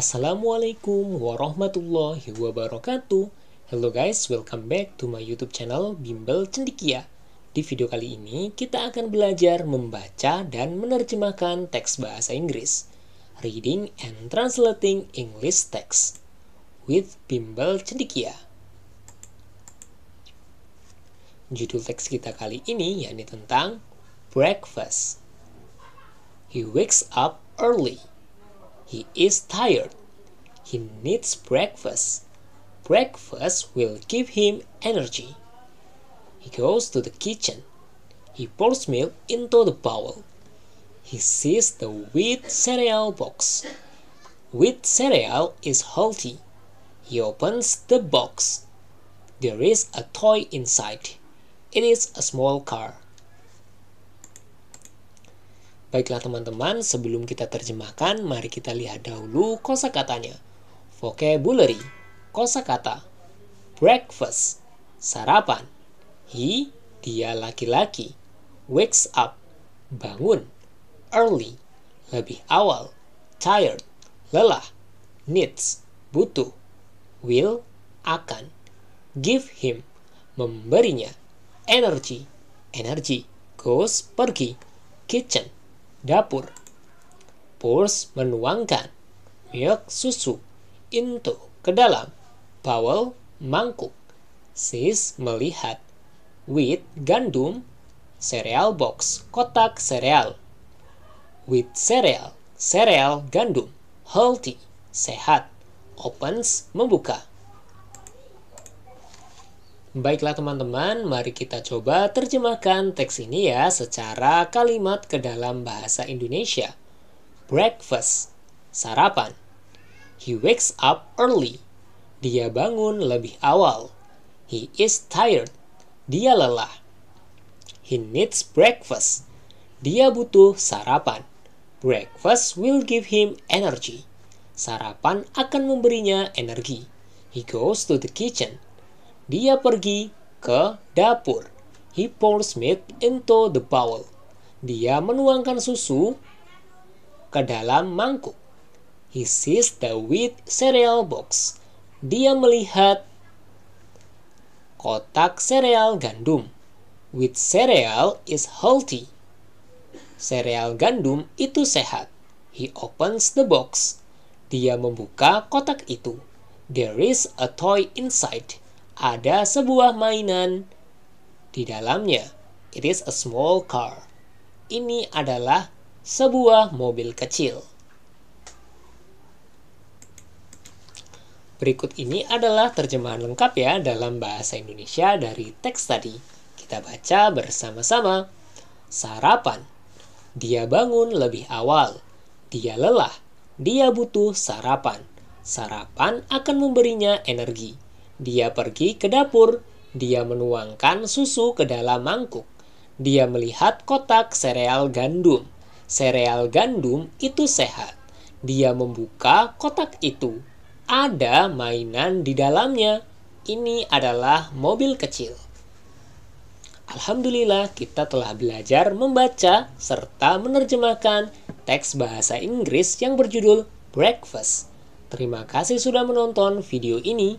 Assalamualaikum warahmatullahi wabarakatuh Hello guys, welcome back to my youtube channel Bimbel Cendikia Di video kali ini kita akan belajar membaca dan menerjemahkan teks bahasa Inggris Reading and Translating English Text with Bimbel Cendikia Judul teks kita kali ini yakni tentang Breakfast He wakes up early He is tired. He needs breakfast. Breakfast will give him energy. He goes to the kitchen. He pours milk into the bowl. He sees the wheat cereal box. Wheat cereal is healthy. He opens the box. There is a toy inside. It is a small car. Baiklah teman-teman, sebelum kita terjemahkan, mari kita lihat dahulu kosakatanya. Vocabulary, kosakata, breakfast, sarapan, he, dia laki-laki, wakes up, bangun, early, lebih awal, tired, lelah, needs, butuh, will, akan, give him, memberinya, energy, energy, goes, pergi, kitchen, dapur. Pours menuangkan. Milk susu. Into ke dalam. Bowl mangkuk. Sis melihat. Wheat gandum. Cereal box kotak cereal, Wheat cereal. cereal gandum. Healthy sehat. Opens membuka. Baiklah teman-teman, mari kita coba terjemahkan teks ini ya secara kalimat ke dalam bahasa Indonesia. Breakfast, sarapan. He wakes up early. Dia bangun lebih awal. He is tired. Dia lelah. He needs breakfast. Dia butuh sarapan. Breakfast will give him energy. Sarapan akan memberinya energi. He goes to the kitchen dia pergi ke dapur. He pours milk into the bowl. Dia menuangkan susu ke dalam mangkuk. He sees the wheat cereal box. Dia melihat kotak cereal gandum. Wheat cereal is healthy. Sereal gandum itu sehat. He opens the box. Dia membuka kotak itu. There is a toy inside ada sebuah mainan di dalamnya. It is a small car. Ini adalah sebuah mobil kecil. Berikut ini adalah terjemahan lengkap ya dalam bahasa Indonesia dari teks tadi. Kita baca bersama-sama. Sarapan. Dia bangun lebih awal. Dia lelah. Dia butuh sarapan. Sarapan akan memberinya energi dia pergi ke dapur. Dia menuangkan susu ke dalam mangkuk. Dia melihat kotak sereal gandum. Sereal gandum itu sehat. Dia membuka kotak itu. Ada mainan di dalamnya. Ini adalah mobil kecil. Alhamdulillah, kita telah belajar membaca serta menerjemahkan teks bahasa Inggris yang berjudul Breakfast. Terima kasih sudah menonton video ini.